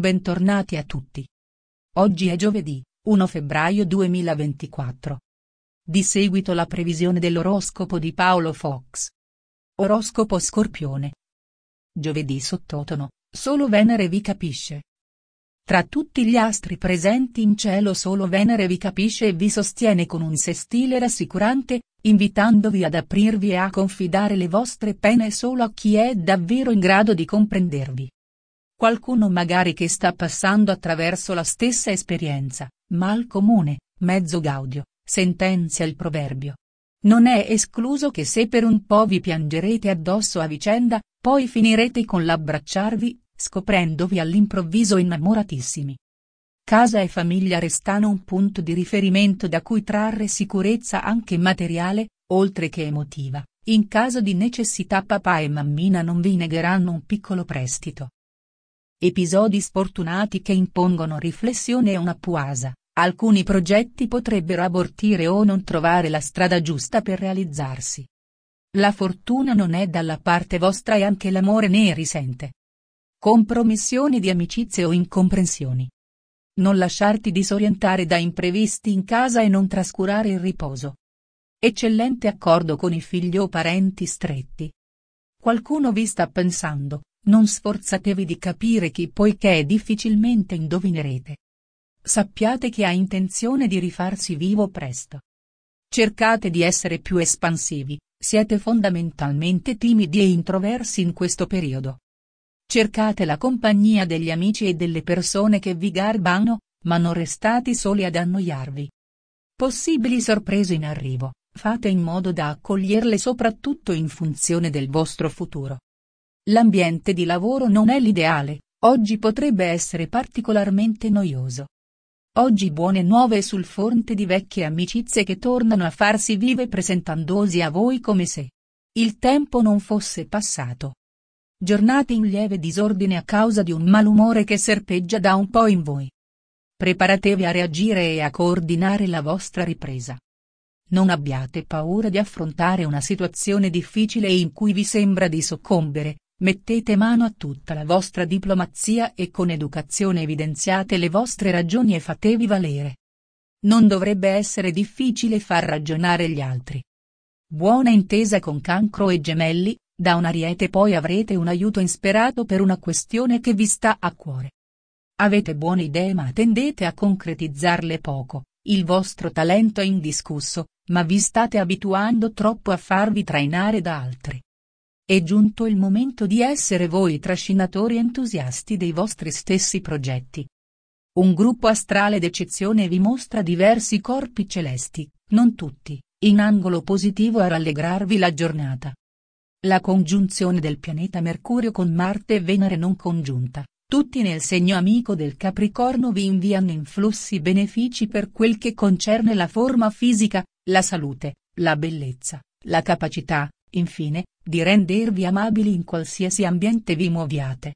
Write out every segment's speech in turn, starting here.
Bentornati a tutti. Oggi è giovedì, 1 febbraio 2024. Di seguito la previsione dell'oroscopo di Paolo Fox. Oroscopo Scorpione. Giovedì sottotono, solo Venere vi capisce. Tra tutti gli astri presenti in cielo solo Venere vi capisce e vi sostiene con un sestile rassicurante, invitandovi ad aprirvi e a confidare le vostre pene solo a chi è davvero in grado di comprendervi qualcuno magari che sta passando attraverso la stessa esperienza, mal comune, mezzo gaudio, sentenzia il proverbio. Non è escluso che se per un po' vi piangerete addosso a vicenda, poi finirete con l'abbracciarvi, scoprendovi all'improvviso innamoratissimi. Casa e famiglia restano un punto di riferimento da cui trarre sicurezza anche materiale, oltre che emotiva. In caso di necessità papà e mammina non vi negheranno un piccolo prestito, Episodi sfortunati che impongono riflessione e una puasa, alcuni progetti potrebbero abortire o non trovare la strada giusta per realizzarsi. La fortuna non è dalla parte vostra e anche l'amore ne risente. Compromissioni di amicizie o incomprensioni. Non lasciarti disorientare da imprevisti in casa e non trascurare il riposo. Eccellente accordo con i figli o parenti stretti. Qualcuno vi sta pensando. Non sforzatevi di capire chi poiché difficilmente indovinerete. Sappiate che ha intenzione di rifarsi vivo presto. Cercate di essere più espansivi, siete fondamentalmente timidi e introversi in questo periodo. Cercate la compagnia degli amici e delle persone che vi garbano, ma non restate soli ad annoiarvi. Possibili sorprese in arrivo, fate in modo da accoglierle soprattutto in funzione del vostro futuro. L'ambiente di lavoro non è l'ideale, oggi potrebbe essere particolarmente noioso. Oggi buone nuove sul fronte di vecchie amicizie che tornano a farsi vive presentandosi a voi come se il tempo non fosse passato. Giornate in lieve disordine a causa di un malumore che serpeggia da un po' in voi. Preparatevi a reagire e a coordinare la vostra ripresa. Non abbiate paura di affrontare una situazione difficile in cui vi sembra di soccombere, Mettete mano a tutta la vostra diplomazia e con educazione evidenziate le vostre ragioni e fatevi valere. Non dovrebbe essere difficile far ragionare gli altri. Buona intesa con cancro e gemelli, da un ariete poi avrete un aiuto insperato per una questione che vi sta a cuore. Avete buone idee ma tendete a concretizzarle poco, il vostro talento è indiscusso, ma vi state abituando troppo a farvi trainare da altri. È giunto il momento di essere voi trascinatori entusiasti dei vostri stessi progetti. Un gruppo astrale d'eccezione vi mostra diversi corpi celesti, non tutti, in angolo positivo a rallegrarvi la giornata. La congiunzione del pianeta Mercurio con Marte e Venere non congiunta, tutti nel segno amico del Capricorno vi inviano influssi benefici per quel che concerne la forma fisica, la salute, la bellezza, la capacità, infine, di rendervi amabili in qualsiasi ambiente vi muoviate.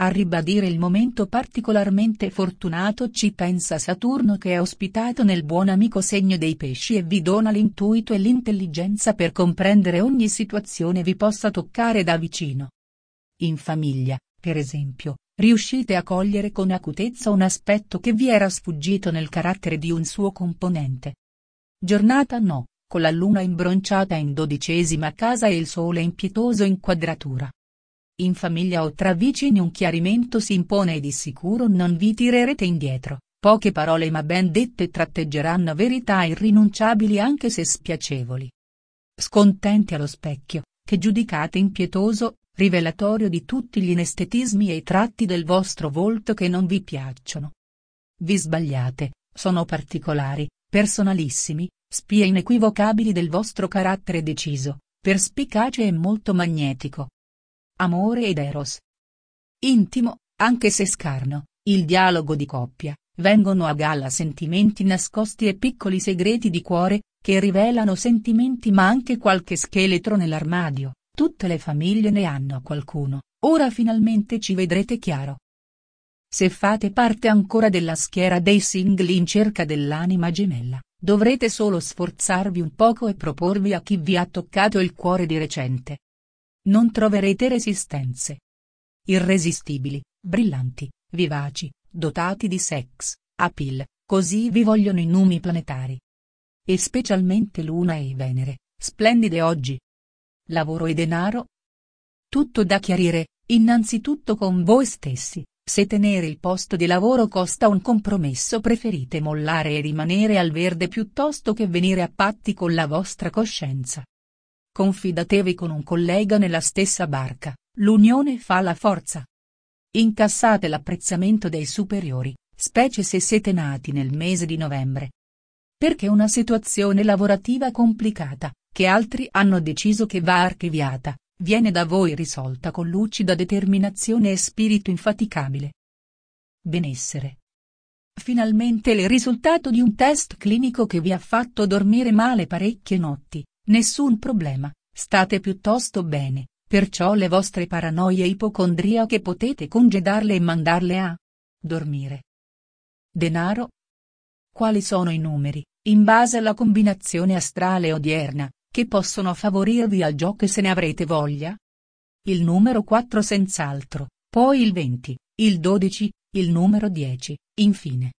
A ribadire il momento particolarmente fortunato ci pensa Saturno che è ospitato nel buon amico segno dei pesci e vi dona l'intuito e l'intelligenza per comprendere ogni situazione vi possa toccare da vicino. In famiglia, per esempio, riuscite a cogliere con acutezza un aspetto che vi era sfuggito nel carattere di un suo componente. Giornata no, con la luna imbronciata in dodicesima casa e il sole in pietoso inquadratura. In famiglia o tra vicini un chiarimento si impone e di sicuro non vi tirerete indietro, poche parole ma ben dette tratteggeranno verità irrinunciabili anche se spiacevoli. Scontenti allo specchio, che giudicate impietoso, rivelatorio di tutti gli inestetismi e i tratti del vostro volto che non vi piacciono. Vi sbagliate, sono particolari, personalissimi, spie inequivocabili del vostro carattere deciso, perspicace e molto magnetico. Amore ed Eros. Intimo, anche se scarno, il dialogo di coppia, vengono a galla sentimenti nascosti e piccoli segreti di cuore, che rivelano sentimenti ma anche qualche scheletro nell'armadio, tutte le famiglie ne hanno qualcuno, ora finalmente ci vedrete chiaro. Se fate parte ancora della schiera dei single in cerca dell'anima gemella, dovrete solo sforzarvi un poco e proporvi a chi vi ha toccato il cuore di recente. Non troverete resistenze. Irresistibili, brillanti, vivaci, dotati di sex, appeal, così vi vogliono i numi planetari. E specialmente Luna e Venere, splendide oggi. Lavoro e denaro? Tutto da chiarire, innanzitutto con voi stessi, se tenere il posto di lavoro costa un compromesso preferite mollare e rimanere al verde piuttosto che venire a patti con la vostra coscienza. Confidatevi con un collega nella stessa barca, l'unione fa la forza. Incassate l'apprezzamento dei superiori, specie se siete nati nel mese di novembre. Perché una situazione lavorativa complicata, che altri hanno deciso che va archiviata, viene da voi risolta con lucida determinazione e spirito infaticabile. Benessere. Finalmente il risultato di un test clinico che vi ha fatto dormire male parecchie notti, nessun problema, state piuttosto bene, perciò le vostre paranoie ipocondriache potete congedarle e mandarle a dormire. Denaro. Quali sono i numeri, in base alla combinazione astrale odierna, che possono favorirvi al gioco se ne avrete voglia? Il numero 4 senz'altro, poi il 20, il 12, il numero 10, infine.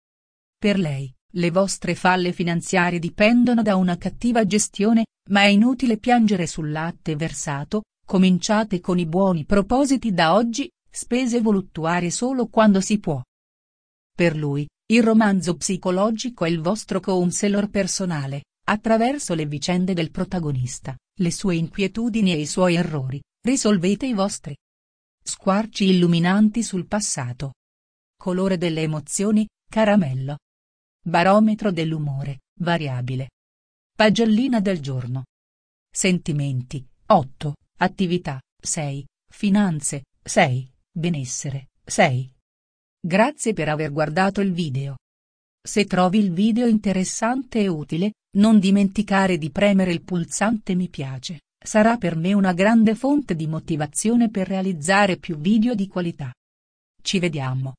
Per lei, le vostre falle finanziarie dipendono da una cattiva gestione, ma è inutile piangere sul latte versato, cominciate con i buoni propositi da oggi, spese voluttuarie solo quando si può. Per lui, il romanzo psicologico è il vostro counselor personale, Attraverso le vicende del protagonista, le sue inquietudini e i suoi errori, risolvete i vostri squarci illuminanti sul passato. Colore delle emozioni, caramello. Barometro dell'umore, variabile. Pagellina del giorno. Sentimenti, 8, attività, 6, finanze, 6, benessere, 6. Grazie per aver guardato il video. Se trovi il video interessante e utile, non dimenticare di premere il pulsante mi piace, sarà per me una grande fonte di motivazione per realizzare più video di qualità. Ci vediamo.